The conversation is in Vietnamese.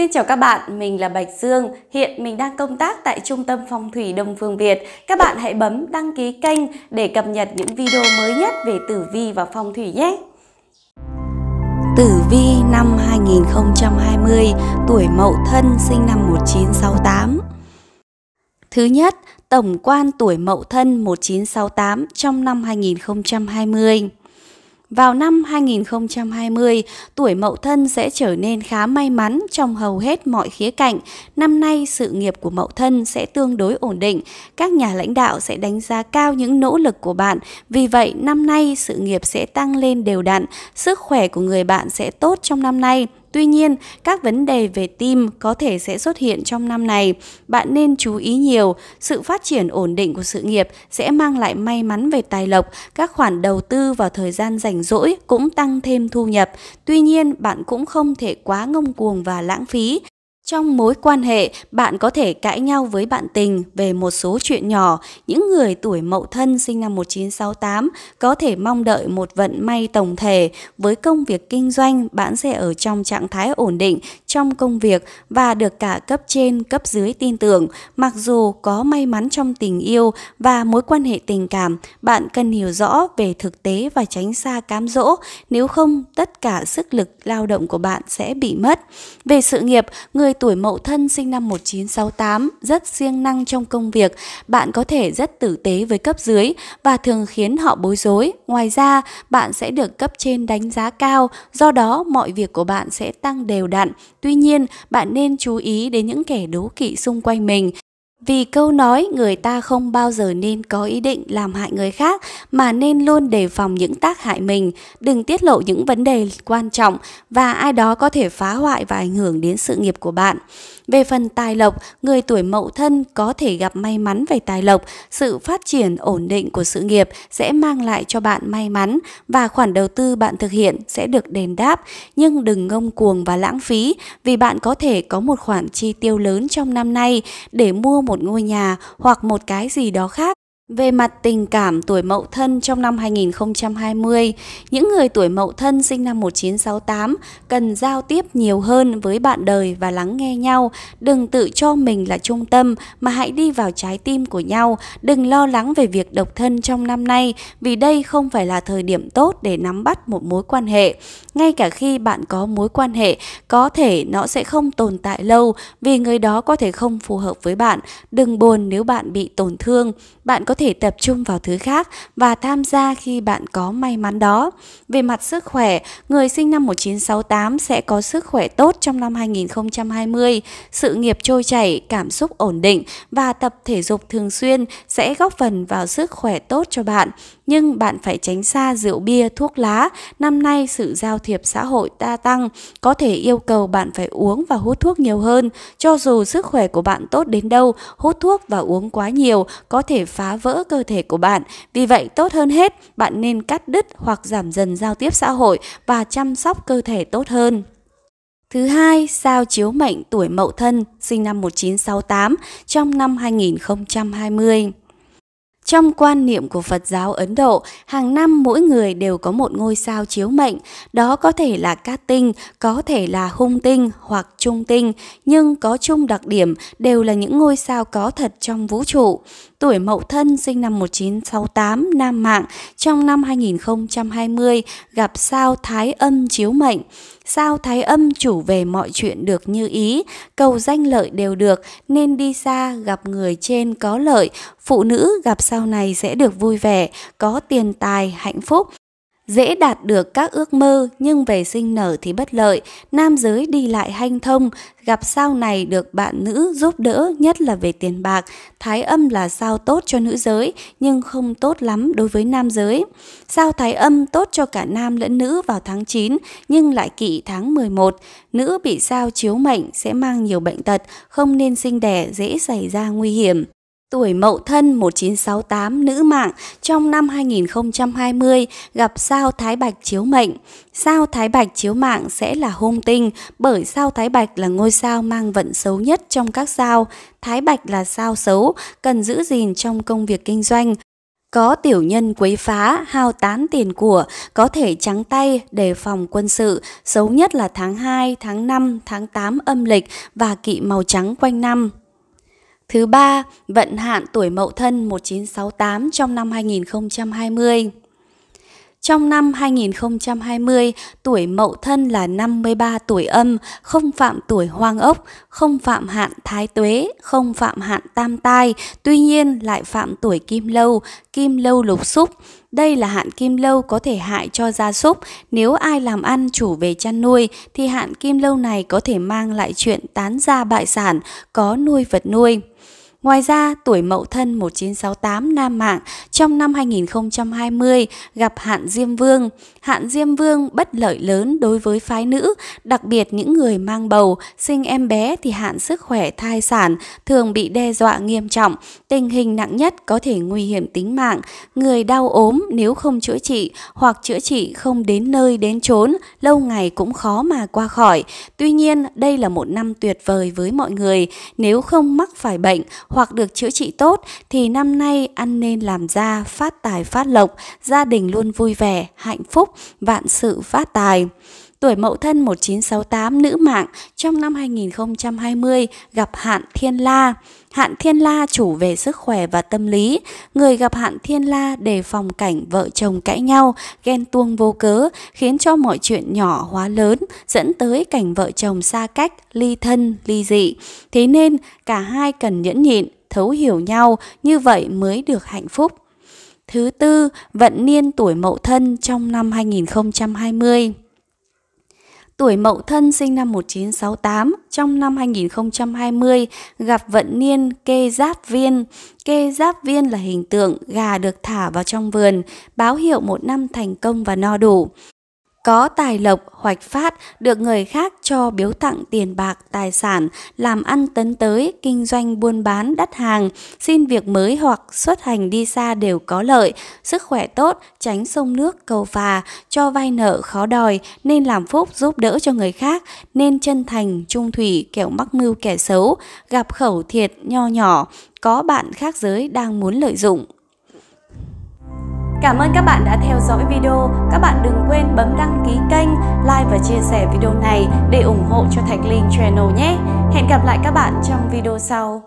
Xin chào các bạn, mình là Bạch Dương, hiện mình đang công tác tại Trung tâm Phong thủy Đông Phương Việt. Các bạn hãy bấm đăng ký kênh để cập nhật những video mới nhất về tử vi và phong thủy nhé. Tử vi năm 2020, tuổi Mậu Thân sinh năm 1968. Thứ nhất, tổng quan tuổi Mậu Thân 1968 trong năm 2020. Vào năm 2020, tuổi mậu thân sẽ trở nên khá may mắn trong hầu hết mọi khía cạnh. Năm nay, sự nghiệp của mậu thân sẽ tương đối ổn định. Các nhà lãnh đạo sẽ đánh giá cao những nỗ lực của bạn. Vì vậy, năm nay, sự nghiệp sẽ tăng lên đều đặn. Sức khỏe của người bạn sẽ tốt trong năm nay. Tuy nhiên, các vấn đề về tim có thể sẽ xuất hiện trong năm này. Bạn nên chú ý nhiều, sự phát triển ổn định của sự nghiệp sẽ mang lại may mắn về tài lộc, các khoản đầu tư vào thời gian rảnh rỗi cũng tăng thêm thu nhập. Tuy nhiên, bạn cũng không thể quá ngông cuồng và lãng phí. Trong mối quan hệ, bạn có thể cãi nhau với bạn tình về một số chuyện nhỏ. Những người tuổi mậu thân sinh năm 1968 có thể mong đợi một vận may tổng thể. Với công việc kinh doanh, bạn sẽ ở trong trạng thái ổn định trong công việc và được cả cấp trên, cấp dưới tin tưởng. Mặc dù có may mắn trong tình yêu và mối quan hệ tình cảm, bạn cần hiểu rõ về thực tế và tránh xa cám dỗ. Nếu không, tất cả sức lực lao động của bạn sẽ bị mất. Về sự nghiệp, người tuổi mậu thân sinh năm 1968 rất siêng năng trong công việc, bạn có thể rất tử tế với cấp dưới và thường khiến họ bối rối. Ngoài ra, bạn sẽ được cấp trên đánh giá cao, do đó mọi việc của bạn sẽ tăng đều đặn. Tuy nhiên, bạn nên chú ý đến những kẻ đố kỵ xung quanh mình. Vì câu nói người ta không bao giờ nên có ý định làm hại người khác mà nên luôn đề phòng những tác hại mình, đừng tiết lộ những vấn đề quan trọng và ai đó có thể phá hoại và ảnh hưởng đến sự nghiệp của bạn. Về phần tài lộc, người tuổi mậu thân có thể gặp may mắn về tài lộc, sự phát triển ổn định của sự nghiệp sẽ mang lại cho bạn may mắn và khoản đầu tư bạn thực hiện sẽ được đền đáp, nhưng đừng ngông cuồng và lãng phí vì bạn có thể có một khoản chi tiêu lớn trong năm nay để mua một một ngôi nhà hoặc một cái gì đó khác về mặt tình cảm tuổi mậu thân trong năm 2020, những người tuổi mậu thân sinh năm 1968 cần giao tiếp nhiều hơn với bạn đời và lắng nghe nhau. Đừng tự cho mình là trung tâm mà hãy đi vào trái tim của nhau. Đừng lo lắng về việc độc thân trong năm nay vì đây không phải là thời điểm tốt để nắm bắt một mối quan hệ. Ngay cả khi bạn có mối quan hệ, có thể nó sẽ không tồn tại lâu vì người đó có thể không phù hợp với bạn. Đừng buồn nếu bạn bị tổn thương. Bạn có thể tập trung vào thứ khác và tham gia khi bạn có may mắn đó. Về mặt sức khỏe, người sinh năm 1968 sẽ có sức khỏe tốt trong năm 2020, sự nghiệp trôi chảy, cảm xúc ổn định và tập thể dục thường xuyên sẽ góp phần vào sức khỏe tốt cho bạn nhưng bạn phải tránh xa rượu bia, thuốc lá. Năm nay sự giao thiệp xã hội ta tăng có thể yêu cầu bạn phải uống và hút thuốc nhiều hơn. Cho dù sức khỏe của bạn tốt đến đâu, hút thuốc và uống quá nhiều có thể phá vỡ cơ thể của bạn. Vì vậy, tốt hơn hết, bạn nên cắt đứt hoặc giảm dần giao tiếp xã hội và chăm sóc cơ thể tốt hơn. Thứ hai, sao chiếu mệnh tuổi Mậu Thân, sinh năm 1968 trong năm 2020. Trong quan niệm của Phật giáo Ấn Độ, hàng năm mỗi người đều có một ngôi sao chiếu mệnh, đó có thể là cát tinh, có thể là hung tinh hoặc trung tinh, nhưng có chung đặc điểm đều là những ngôi sao có thật trong vũ trụ. Tuổi Mậu Thân sinh năm 1968 Nam Mạng, trong năm 2020 gặp sao Thái Âm chiếu mệnh. Sao Thái Âm chủ về mọi chuyện được như ý, cầu danh lợi đều được nên đi xa gặp người trên có lợi phụ nữ gặp sau này sẽ được vui vẻ, có tiền tài, hạnh phúc, dễ đạt được các ước mơ nhưng về sinh nở thì bất lợi, nam giới đi lại hanh thông, gặp sau này được bạn nữ giúp đỡ nhất là về tiền bạc, thái âm là sao tốt cho nữ giới nhưng không tốt lắm đối với nam giới. Sao thái âm tốt cho cả nam lẫn nữ vào tháng 9 nhưng lại kỵ tháng 11, nữ bị sao chiếu mệnh sẽ mang nhiều bệnh tật, không nên sinh đẻ dễ xảy ra nguy hiểm. Tuổi Mậu Thân 1968 nữ mạng trong năm 2020 gặp sao Thái Bạch chiếu mệnh. Sao Thái Bạch chiếu mạng sẽ là hung tinh bởi sao Thái Bạch là ngôi sao mang vận xấu nhất trong các sao. Thái Bạch là sao xấu, cần giữ gìn trong công việc kinh doanh. Có tiểu nhân quấy phá, hao tán tiền của, có thể trắng tay, đề phòng quân sự, xấu nhất là tháng 2, tháng 5, tháng 8 âm lịch và kỵ màu trắng quanh năm. Thứ ba, vận hạn tuổi Mậu Thân 1968 trong năm 2020. Trong năm 2020, tuổi mậu thân là 53 tuổi âm, không phạm tuổi hoang ốc, không phạm hạn thái tuế, không phạm hạn tam tai, tuy nhiên lại phạm tuổi kim lâu, kim lâu lục xúc. Đây là hạn kim lâu có thể hại cho gia súc, nếu ai làm ăn chủ về chăn nuôi thì hạn kim lâu này có thể mang lại chuyện tán gia bại sản, có nuôi vật nuôi. Ngoài ra, tuổi mậu thân 1968 Nam Mạng trong năm 2020 gặp hạn Diêm Vương. Hạn Diêm Vương bất lợi lớn đối với phái nữ, đặc biệt những người mang bầu, sinh em bé thì hạn sức khỏe thai sản thường bị đe dọa nghiêm trọng. Tình hình nặng nhất có thể nguy hiểm tính mạng. Người đau ốm nếu không chữa trị hoặc chữa trị không đến nơi đến chốn, lâu ngày cũng khó mà qua khỏi. Tuy nhiên, đây là một năm tuyệt vời với mọi người. Nếu không mắc phải bệnh, hoặc được chữa trị tốt thì năm nay ăn nên làm ra phát tài phát lộc, gia đình luôn vui vẻ, hạnh phúc, vạn sự phát tài tuổi mậu thân 1968 nữ mạng trong năm 2020 gặp Hạn Thiên La. Hạn Thiên La chủ về sức khỏe và tâm lý, người gặp Hạn Thiên La đề phòng cảnh vợ chồng cãi nhau, ghen tuông vô cớ, khiến cho mọi chuyện nhỏ hóa lớn, dẫn tới cảnh vợ chồng xa cách, ly thân, ly dị. Thế nên cả hai cần nhẫn nhịn, thấu hiểu nhau, như vậy mới được hạnh phúc. Thứ tư, vận niên tuổi mậu thân trong năm 2020 tuổi Mậu Thân sinh năm 1968, trong năm 2020 gặp vận niên kê giáp viên. Kê giáp viên là hình tượng gà được thả vào trong vườn, báo hiệu một năm thành công và no đủ có tài lộc hoạch phát được người khác cho biếu tặng tiền bạc tài sản làm ăn tấn tới kinh doanh buôn bán đắt hàng xin việc mới hoặc xuất hành đi xa đều có lợi sức khỏe tốt tránh sông nước cầu phà cho vay nợ khó đòi nên làm phúc giúp đỡ cho người khác nên chân thành trung thủy kẻo mắc mưu kẻ xấu gặp khẩu thiệt nho nhỏ có bạn khác giới đang muốn lợi dụng Cảm ơn các bạn đã theo dõi video. Các bạn đừng quên bấm đăng ký kênh, like và chia sẻ video này để ủng hộ cho Thạch Linh Channel nhé. Hẹn gặp lại các bạn trong video sau.